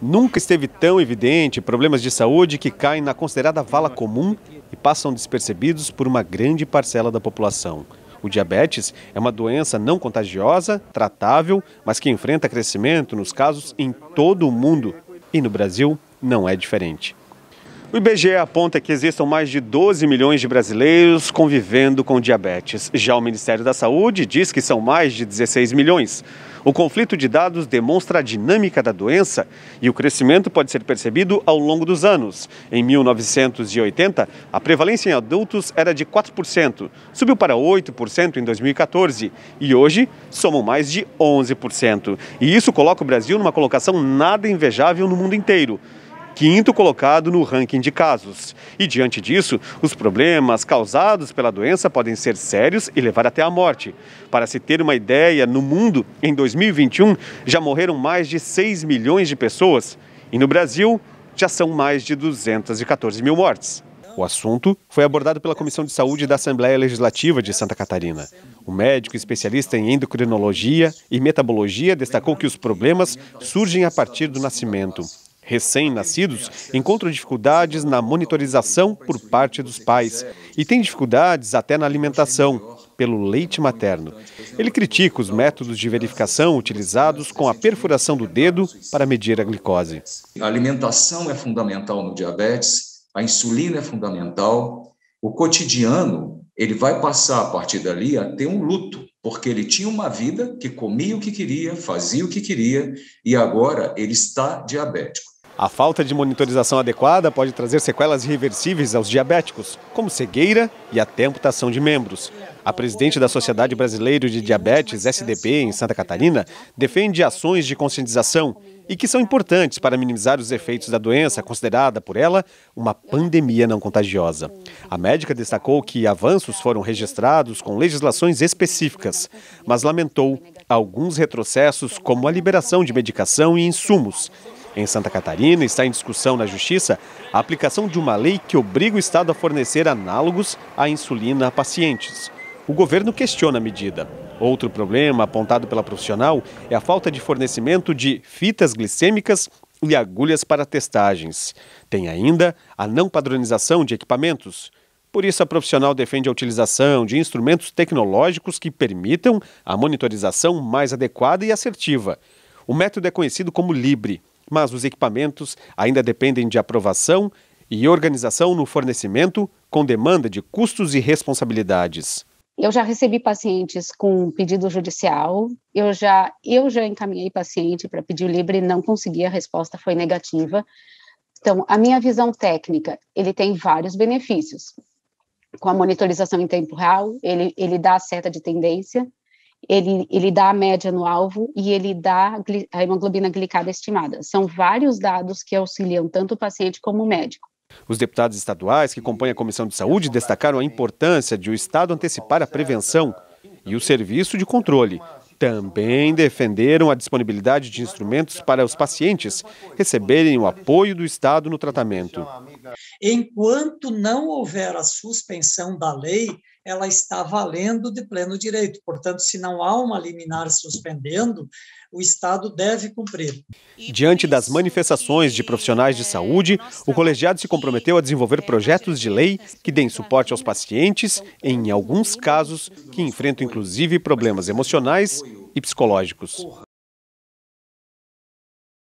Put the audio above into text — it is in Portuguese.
Nunca esteve tão evidente problemas de saúde que caem na considerada vala comum e passam despercebidos por uma grande parcela da população. O diabetes é uma doença não contagiosa, tratável, mas que enfrenta crescimento nos casos em todo o mundo. E no Brasil não é diferente. O IBGE aponta que existam mais de 12 milhões de brasileiros convivendo com diabetes. Já o Ministério da Saúde diz que são mais de 16 milhões. O conflito de dados demonstra a dinâmica da doença e o crescimento pode ser percebido ao longo dos anos. Em 1980, a prevalência em adultos era de 4%, subiu para 8% em 2014 e hoje somam mais de 11%. E isso coloca o Brasil numa colocação nada invejável no mundo inteiro quinto colocado no ranking de casos. E diante disso, os problemas causados pela doença podem ser sérios e levar até à morte. Para se ter uma ideia, no mundo, em 2021, já morreram mais de 6 milhões de pessoas e no Brasil, já são mais de 214 mil mortes. O assunto foi abordado pela Comissão de Saúde da Assembleia Legislativa de Santa Catarina. O médico especialista em endocrinologia e metabologia destacou que os problemas surgem a partir do nascimento recém-nascidos encontram dificuldades na monitorização por parte dos pais e têm dificuldades até na alimentação, pelo leite materno. Ele critica os métodos de verificação utilizados com a perfuração do dedo para medir a glicose. A alimentação é fundamental no diabetes, a insulina é fundamental. O cotidiano, ele vai passar a partir dali a ter um luto, porque ele tinha uma vida que comia o que queria, fazia o que queria e agora ele está diabético. A falta de monitorização adequada pode trazer sequelas irreversíveis aos diabéticos, como cegueira e até amputação de membros. A presidente da Sociedade Brasileira de Diabetes, SDP, em Santa Catarina, defende ações de conscientização e que são importantes para minimizar os efeitos da doença, considerada por ela uma pandemia não contagiosa. A médica destacou que avanços foram registrados com legislações específicas, mas lamentou alguns retrocessos, como a liberação de medicação e insumos, em Santa Catarina, está em discussão na Justiça a aplicação de uma lei que obriga o Estado a fornecer análogos à insulina a pacientes. O governo questiona a medida. Outro problema apontado pela profissional é a falta de fornecimento de fitas glicêmicas e agulhas para testagens. Tem ainda a não padronização de equipamentos. Por isso, a profissional defende a utilização de instrumentos tecnológicos que permitam a monitorização mais adequada e assertiva. O método é conhecido como LIBRE mas os equipamentos ainda dependem de aprovação e organização no fornecimento, com demanda de custos e responsabilidades. Eu já recebi pacientes com pedido judicial, eu já, eu já encaminhei paciente para o livre e não consegui, a resposta foi negativa. Então, a minha visão técnica, ele tem vários benefícios. Com a monitorização em tempo real, ele, ele dá a seta de tendência, ele, ele dá a média no alvo e ele dá a hemoglobina glicada estimada. São vários dados que auxiliam tanto o paciente como o médico. Os deputados estaduais que compõem a Comissão de Saúde destacaram a importância de o Estado antecipar a prevenção e o serviço de controle. Também defenderam a disponibilidade de instrumentos para os pacientes receberem o apoio do Estado no tratamento. Enquanto não houver a suspensão da lei, ela está valendo de pleno direito. Portanto, se não há uma liminar suspendendo, o Estado deve cumprir. Diante das manifestações de profissionais de é, saúde, o colegiado se comprometeu a desenvolver projetos de lei que deem suporte aos pacientes, em alguns casos que enfrentam inclusive problemas emocionais e psicológicos.